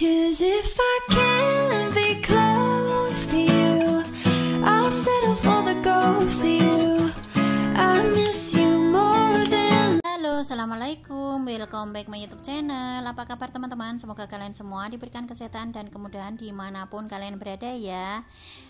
Cause if I can't Assalamualaikum, welcome back my youtube channel Apa kabar teman-teman? Semoga kalian semua diberikan kesehatan dan kemudahan dimanapun kalian berada ya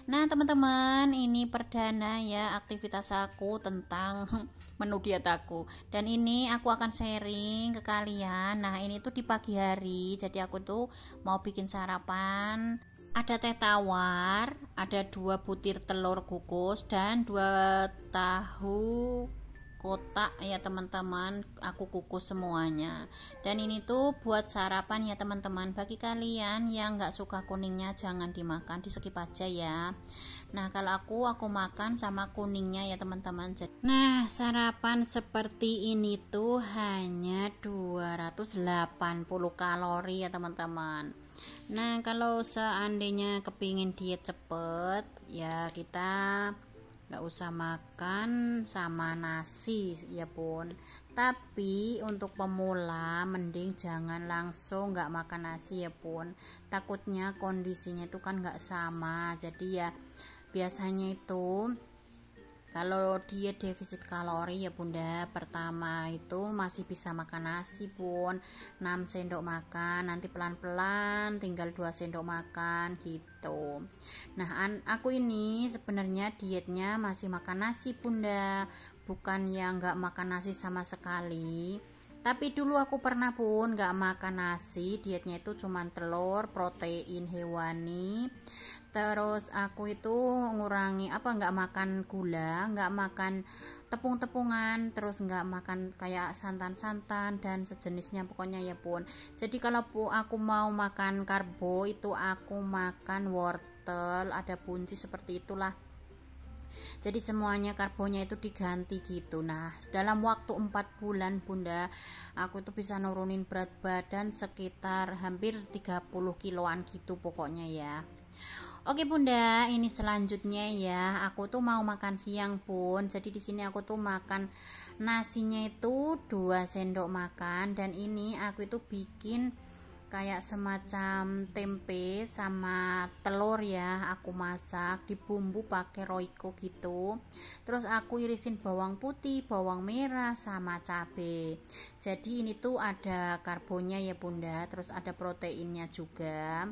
Nah teman-teman, ini perdana ya aktivitas aku tentang menu diet aku Dan ini aku akan sharing ke kalian Nah ini tuh di pagi hari, jadi aku tuh mau bikin sarapan ada teh tawar, ada dua butir telur kukus dan dua tahu kotak ya teman-teman aku kukus semuanya dan ini tuh buat sarapan ya teman-teman bagi kalian yang nggak suka kuningnya jangan dimakan di skip aja ya nah kalau aku aku makan sama kuningnya ya teman-teman nah sarapan seperti ini tuh hanya 280 kalori ya teman-teman nah kalau seandainya kepingin diet cepet ya kita nggak usah makan sama nasi ya pun tapi untuk pemula mending jangan langsung nggak makan nasi ya pun takutnya kondisinya itu kan nggak sama jadi ya biasanya itu kalau diet defisit kalori ya bunda Pertama itu masih bisa makan nasi pun 6 sendok makan Nanti pelan-pelan tinggal 2 sendok makan gitu Nah aku ini sebenarnya dietnya masih makan nasi bunda Bukan yang nggak makan nasi sama sekali tapi dulu aku pernah pun nggak makan nasi dietnya itu cuma telur protein hewani terus aku itu ngurangi apa nggak makan gula nggak makan tepung-tepungan terus nggak makan kayak santan-santan dan sejenisnya pokoknya ya pun jadi kalau aku mau makan karbo itu aku makan wortel ada bunci seperti itulah jadi semuanya karbonya itu diganti gitu nah dalam waktu 4 bulan bunda aku itu bisa nurunin berat badan sekitar hampir 30 kiloan gitu pokoknya ya Oke Bunda, ini selanjutnya ya. Aku tuh mau makan siang, pun, Jadi di sini aku tuh makan nasinya itu 2 sendok makan dan ini aku itu bikin kayak semacam tempe sama telur ya aku masak di bumbu pakai roiko gitu terus aku irisin bawang putih bawang merah sama cabe jadi ini tuh ada karbonnya ya bunda terus ada proteinnya juga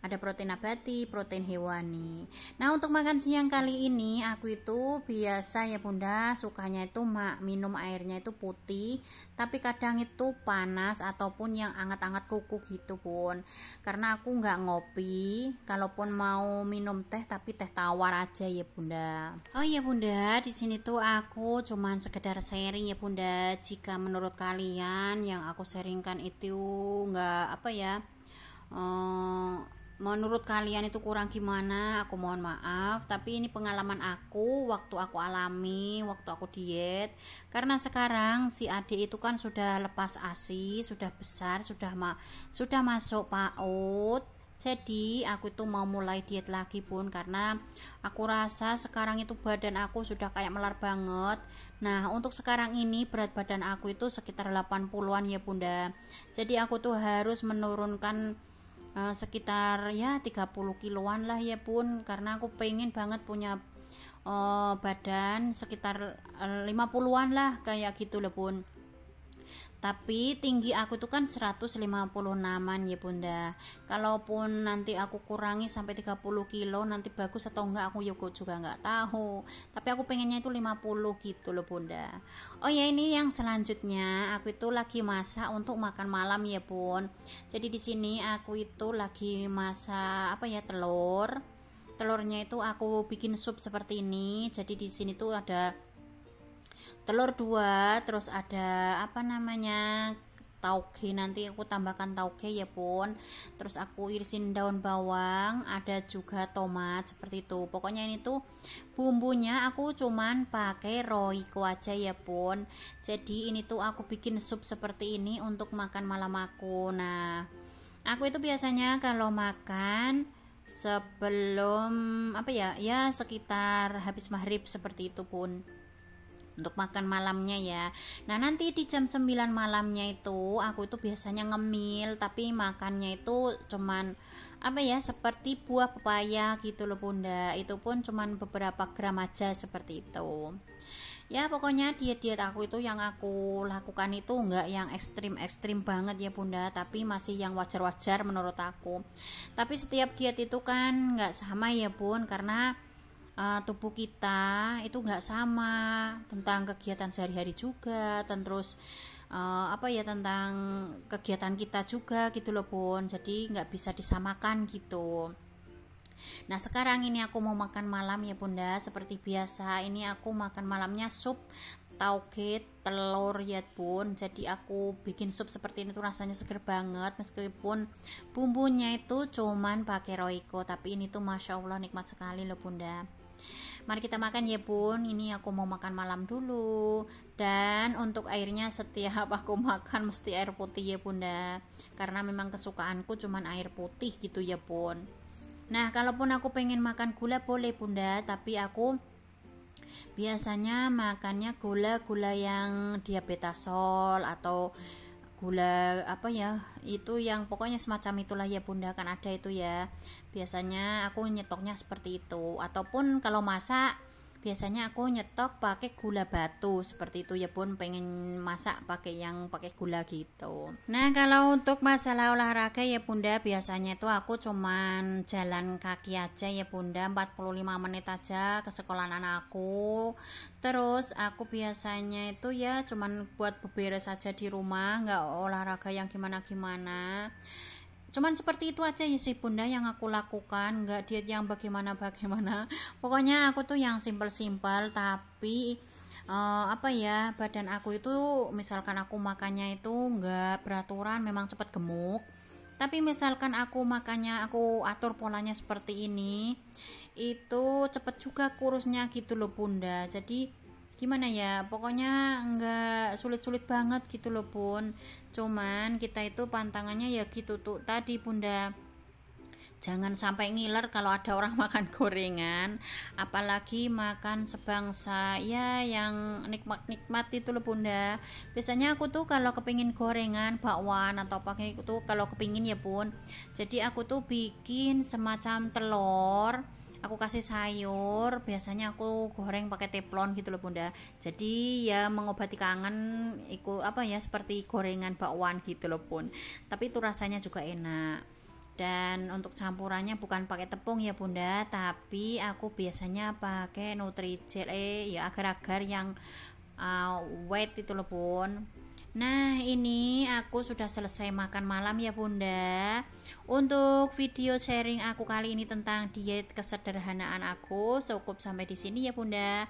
ada protein nabati, protein hewani. Nah, untuk makan siang kali ini aku itu biasa ya Bunda, sukanya itu mak minum airnya itu putih, tapi kadang itu panas ataupun yang anget-anget kuku gitu, Bun. Karena aku nggak ngopi, kalaupun mau minum teh tapi teh tawar aja ya Bunda. Oh iya Bunda, di sini tuh aku cuman sekedar sharing ya Bunda. Jika menurut kalian yang aku sharingkan itu nggak apa ya, uh, menurut kalian itu kurang gimana aku mohon maaf tapi ini pengalaman aku waktu aku alami waktu aku diet karena sekarang si adik itu kan sudah lepas asi sudah besar sudah ma sudah masuk PAUD jadi aku itu mau mulai diet lagi pun karena aku rasa sekarang itu badan aku sudah kayak melar banget nah untuk sekarang ini berat badan aku itu sekitar 80an ya bunda jadi aku tuh harus menurunkan Eh, sekitar ya 30 kiloan lah ya pun karena aku pengen banget punya uh, badan sekitar 50-an eh, lah kayak gitu lah pun tapi tinggi aku itu kan 156an ya bunda kalaupun nanti aku kurangi sampai 30 kilo nanti bagus atau enggak aku yoko ya juga enggak tahu tapi aku pengennya itu 50 gitu loh bunda oh ya ini yang selanjutnya aku itu lagi masak untuk makan malam ya bun jadi di sini aku itu lagi masak apa ya telur telurnya itu aku bikin sup seperti ini jadi di sini tuh ada telur dua terus ada apa namanya tauge nanti aku tambahkan tauge ya pun terus aku irisin daun bawang ada juga tomat seperti itu pokoknya ini tuh bumbunya aku cuman pakai roiko aja ya pun jadi ini tuh aku bikin sup seperti ini untuk makan malam aku nah aku itu biasanya kalau makan sebelum apa ya ya sekitar habis maghrib seperti itu pun untuk makan malamnya ya. Nah, nanti di jam 9 malamnya itu aku itu biasanya ngemil tapi makannya itu cuman apa ya seperti buah pepaya gitu loh Bunda. Itu pun cuman beberapa gram aja seperti itu. Ya pokoknya diet-diet aku itu yang aku lakukan itu enggak yang ekstrim-ekstrim banget ya bunda Tapi masih yang wajar-wajar menurut aku Tapi setiap diet itu kan enggak sama ya bun Karena uh, tubuh kita itu nggak sama tentang kegiatan sehari-hari juga dan terus uh, apa ya tentang kegiatan kita juga gitu loh bun jadi nggak bisa disamakan gitu Nah sekarang ini aku mau makan malam ya bunda Seperti biasa ini aku makan malamnya sup tauge telur ya bun jadi aku bikin sup seperti ini tuh rasanya seger banget meskipun bumbunya itu cuman pakai roiko tapi ini tuh masya allah nikmat sekali loh bunda mari kita makan ya bun ini aku mau makan malam dulu dan untuk airnya setiap aku makan mesti air putih ya bunda karena memang kesukaanku cuman air putih gitu ya bun nah kalaupun aku pengen makan gula boleh bunda tapi aku biasanya makannya gula-gula yang diabetesol atau gula apa ya itu yang pokoknya semacam itulah ya bunda kan ada itu ya biasanya aku nyetoknya seperti itu ataupun kalau masak biasanya aku nyetok pakai gula batu seperti itu ya pun pengen masak pakai yang pakai gula gitu nah kalau untuk masalah olahraga ya bunda biasanya itu aku cuman jalan kaki aja ya bunda 45 menit aja ke sekolahan anakku terus aku biasanya itu ya cuman buat beberes aja di rumah nggak olahraga yang gimana-gimana cuman seperti itu aja ya sih bunda yang aku lakukan nggak diet yang bagaimana bagaimana pokoknya aku tuh yang simple simple tapi uh, apa ya badan aku itu misalkan aku makannya itu nggak beraturan memang cepat gemuk tapi misalkan aku makannya aku atur polanya seperti ini itu cepet juga kurusnya gitu loh bunda jadi gimana ya pokoknya nggak sulit-sulit banget gitu loh pun cuman kita itu pantangannya ya gitu tuh tadi bunda jangan sampai ngiler kalau ada orang makan gorengan apalagi makan sebangsa ya yang nikmat nikmat itu loh bunda biasanya aku tuh kalau kepingin gorengan bakwan atau pakai itu kalau kepingin ya pun jadi aku tuh bikin semacam telur aku kasih sayur biasanya aku goreng pakai teflon gitu loh bunda jadi ya mengobati kangen ikut apa ya seperti gorengan bakwan gitu loh pun tapi itu rasanya juga enak dan untuk campurannya bukan pakai tepung ya bunda tapi aku biasanya pakai nutrijel eh ya agar-agar yang uh, wet itu loh bun Nah, ini aku sudah selesai makan malam ya, Bunda. Untuk video sharing aku kali ini tentang diet kesederhanaan aku cukup sampai di sini ya, Bunda.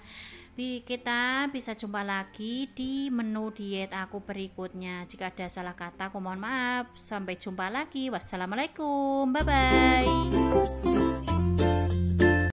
Kita bisa jumpa lagi di menu diet aku berikutnya. Jika ada salah kata, aku mohon maaf. Sampai jumpa lagi. Wassalamualaikum. Bye bye.